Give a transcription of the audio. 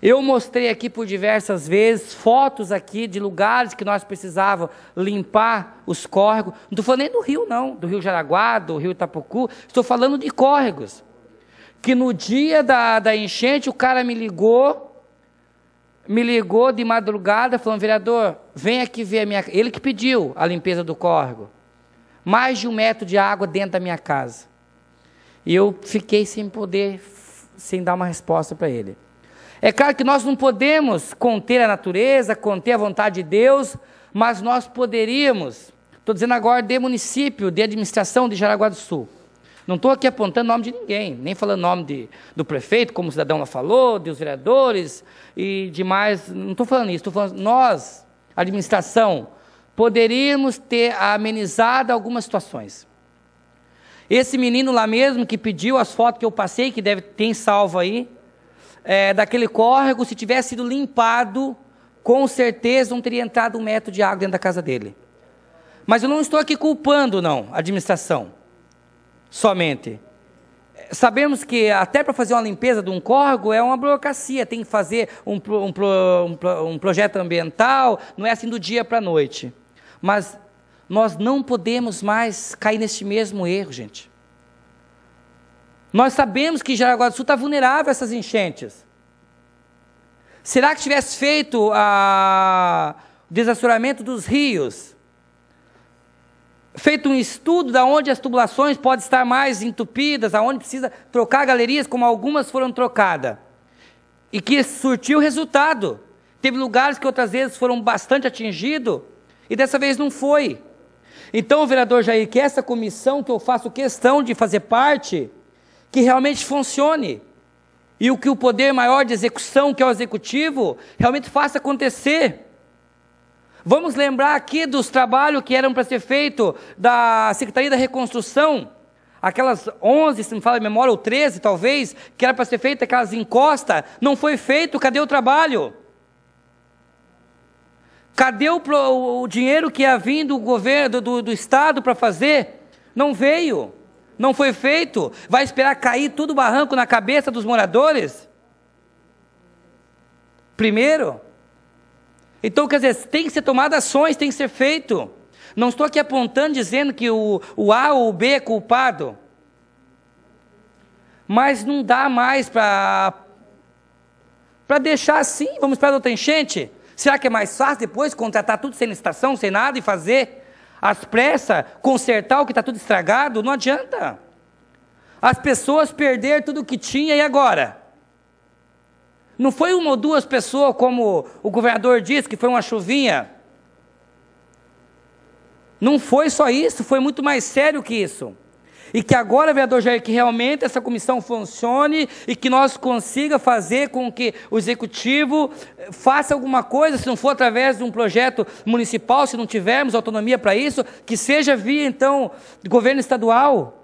Eu mostrei aqui por diversas vezes fotos aqui de lugares que nós precisávamos limpar os córregos. Não estou falando nem do rio, não, do rio Jaraguá, do rio Itapucu. Estou falando de córregos. Que no dia da, da enchente o cara me ligou, me ligou de madrugada falando, vereador, vem aqui ver a minha. Ele que pediu a limpeza do córrego. Mais de um metro de água dentro da minha casa. E eu fiquei sem poder, sem dar uma resposta para ele. É claro que nós não podemos conter a natureza, conter a vontade de Deus, mas nós poderíamos. Estou dizendo agora de município, de administração de Jaraguá do Sul. Não estou aqui apontando nome de ninguém, nem falando nome de, do prefeito, como o cidadão lá falou, dos vereadores e demais. Não estou falando isso, estou falando nós, administração, poderíamos ter amenizado algumas situações. Esse menino lá mesmo que pediu as fotos que eu passei, que deve ter salvo aí, é, daquele córrego, se tivesse sido limpado, com certeza não teria entrado um metro de água dentro da casa dele. Mas eu não estou aqui culpando, não, a administração. Somente. Sabemos que até para fazer uma limpeza de um córrego é uma burocracia, tem que fazer um, um, um, um projeto ambiental, não é assim do dia para a noite. Mas nós não podemos mais cair neste mesmo erro, gente. Nós sabemos que Jaraguá do Sul está vulnerável a essas enchentes. Será que tivesse feito a, o desassoramento dos rios? Feito um estudo de onde as tubulações podem estar mais entupidas, aonde precisa trocar galerias, como algumas foram trocadas. E que surtiu resultado. Teve lugares que outras vezes foram bastante atingidos e dessa vez não foi. Então, vereador Jair, que essa comissão que eu faço questão de fazer parte, que realmente funcione. E o que o poder maior de execução, que é o executivo, realmente faça acontecer. Vamos lembrar aqui dos trabalhos que eram para ser feito da Secretaria da Reconstrução, aquelas 11, se me fala a memória, ou 13 talvez, que era para ser feita aquelas encostas, não foi feito, cadê o trabalho? Cadê o, o dinheiro que ia vindo do governo, do, do Estado para fazer? Não veio. Não foi feito? Vai esperar cair todo o barranco na cabeça dos moradores? Primeiro. Então, quer dizer, tem que ser tomado ações, tem que ser feito. Não estou aqui apontando, dizendo que o, o A ou o B é culpado. Mas não dá mais para para deixar assim, vamos esperar outra enchente? Será que é mais fácil depois contratar tudo sem licitação, sem nada e fazer? às pressas, consertar o que está tudo estragado, não adianta. As pessoas perderam tudo o que tinha e agora? Não foi uma ou duas pessoas, como o governador disse, que foi uma chuvinha. Não foi só isso, foi muito mais sério que isso. E que agora, vereador Jair, que realmente essa comissão funcione e que nós consiga fazer com que o executivo eh, faça alguma coisa, se não for através de um projeto municipal, se não tivermos autonomia para isso, que seja via então governo estadual.